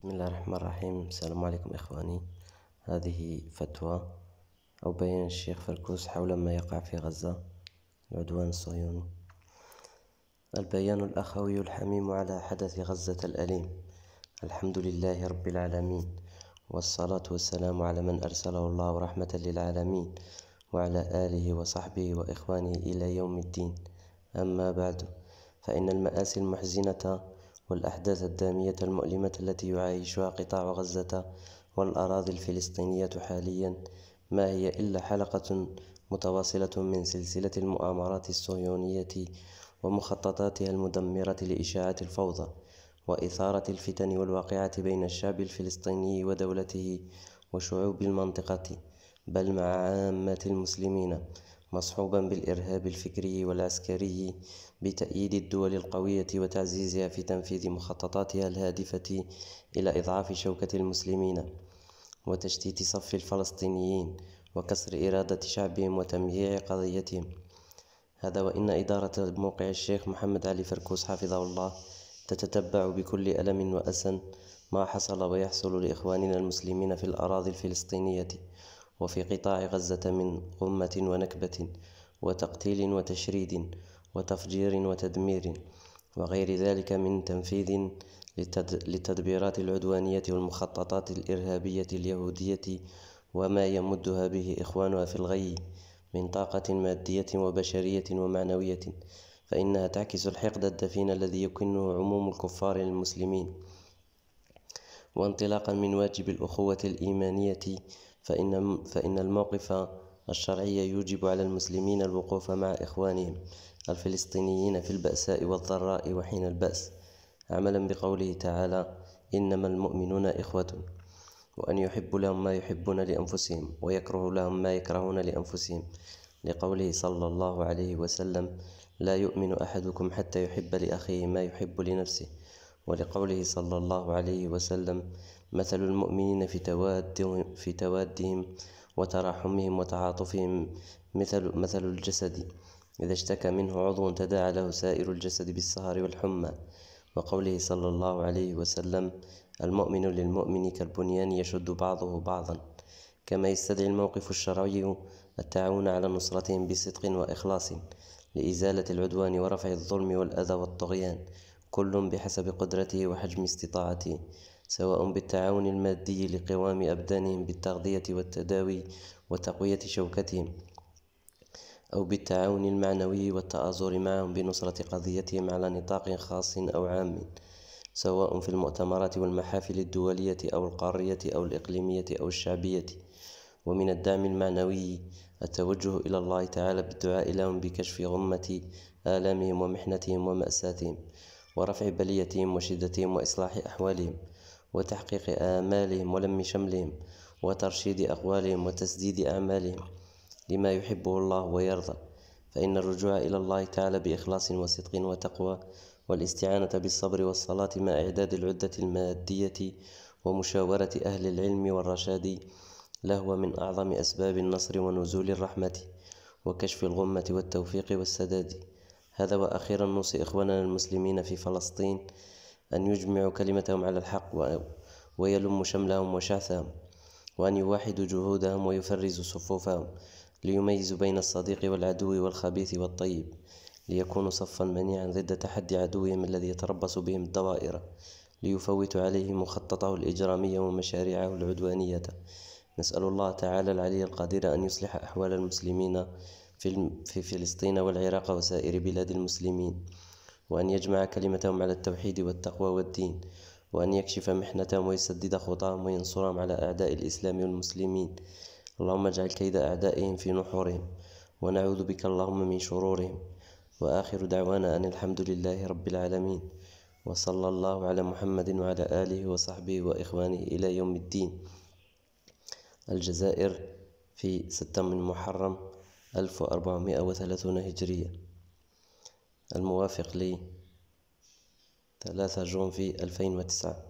بسم الله الرحمن الرحيم السلام عليكم إخواني هذه فتوى أو بيان الشيخ فركوس حول ما يقع في غزة العدوان الصهيوني البيان الأخوي الحميم على حدث غزة الأليم الحمد لله رب العالمين والصلاة والسلام على من أرسله الله رحمة للعالمين وعلى آله وصحبه وإخوانه إلى يوم الدين أما بعد فإن المآسي المحزنة والأحداث الدامية المؤلمة التي يعايشها قطاع غزة والأراضي الفلسطينية حاليا ما هي إلا حلقة متواصلة من سلسلة المؤامرات الصهيونية ومخططاتها المدمرة لإشاعة الفوضى وإثارة الفتن والواقعة بين الشعب الفلسطيني ودولته وشعوب المنطقة بل مع عامة المسلمين مصحوبا بالإرهاب الفكري والعسكري بتأييد الدول القوية وتعزيزها في تنفيذ مخططاتها الهادفة إلى إضعاف شوكة المسلمين وتشتيت صف الفلسطينيين وكسر إرادة شعبهم وتمييع قضيتهم هذا وإن إدارة موقع الشيخ محمد علي فركوس حفظه الله تتتبع بكل ألم وأسى ما حصل ويحصل لإخواننا المسلمين في الأراضي الفلسطينية وفي قطاع غزة من قمة ونكبة وتقتيل وتشريد وتفجير وتدمير وغير ذلك من تنفيذ للتدبيرات العدوانية والمخططات الإرهابية اليهودية وما يمدها به إخوانها في الغي من طاقة مادية وبشرية ومعنوية فإنها تعكس الحقد الدفين الذي يكنه عموم الكفار المسلمين وانطلاقا من واجب الأخوة الإيمانية فإن, فإن الموقف الشرعي يوجب على المسلمين الوقوف مع إخوانهم الفلسطينيين في البأساء والضراء وحين البأس عملا بقوله تعالى إنما المؤمنون إخوة وأن يحبوا لهم ما يحبون لأنفسهم ويكره لهم ما يكرهون لأنفسهم لقوله صلى الله عليه وسلم لا يؤمن أحدكم حتى يحب لأخيه ما يحب لنفسه ولقوله صلى الله عليه وسلم مثل المؤمنين في توادهم, في توادهم وتراحمهم وتعاطفهم مثل, مثل الجسد إذا اشتكى منه عضو تداعى له سائر الجسد بالسهر والحمى وقوله صلى الله عليه وسلم المؤمن للمؤمن كالبنيان يشد بعضه بعضا كما يستدعي الموقف الشرعي التعاون على نصرتهم بصدق وإخلاص لإزالة العدوان ورفع الظلم والأذى والطغيان كل بحسب قدرته وحجم استطاعته سواء بالتعاون المادي لقوام أبدانهم بالتغذية والتداوي وتقوية شوكتهم أو بالتعاون المعنوي والتآزر معهم بنصرة قضيتهم على نطاق خاص أو عام سواء في المؤتمرات والمحافل الدولية أو القارية أو الإقليمية أو الشعبية ومن الدعم المعنوي التوجه إلى الله تعالى بالدعاء لهم بكشف غمة آلامهم ومحنتهم ومأساتهم ورفع بليتهم وشدتهم وإصلاح أحوالهم وتحقيق آمالهم ولم شملهم وترشيد أقوالهم وتسديد أعمالهم لما يحبه الله ويرضى فإن الرجوع إلى الله تعالى بإخلاص وصدق وتقوى والاستعانة بالصبر والصلاة مع إعداد العدة المادية ومشاورة أهل العلم والرشاد لهو من أعظم أسباب النصر ونزول الرحمة وكشف الغمة والتوفيق والسداد هذا وأخيرا نوصي إخواننا المسلمين في فلسطين أن يجمعوا كلمتهم على الحق ويلموا شملهم وشعثهم وأن يوحدوا جهودهم ويفرزوا صفوفهم ليميزوا بين الصديق والعدو والخبيث والطيب ليكونوا صفا منيعا ضد تحدي عدوهم الذي يتربص بهم الدوائر ليفوتوا عليه مخططه الإجرامية ومشاريعه العدوانية نسأل الله تعالى العلي القدير أن يصلح أحوال المسلمين في فلسطين والعراق وسائر بلاد المسلمين وأن يجمع كلمتهم على التوحيد والتقوى والدين وأن يكشف محنتهم ويسدد خطاهم وينصرهم على أعداء الإسلام والمسلمين اللهم اجعل كيد أعدائهم في نحورهم ونعوذ بك اللهم من شرورهم وآخر دعوانا أن الحمد لله رب العالمين وصلى الله على محمد وعلى آله وصحبه وإخوانه إلى يوم الدين الجزائر في ستة من محرم ألف وأربعمائة وثلاثون هجرية الموافق لي ثلاثة جون في ألفين وتسعة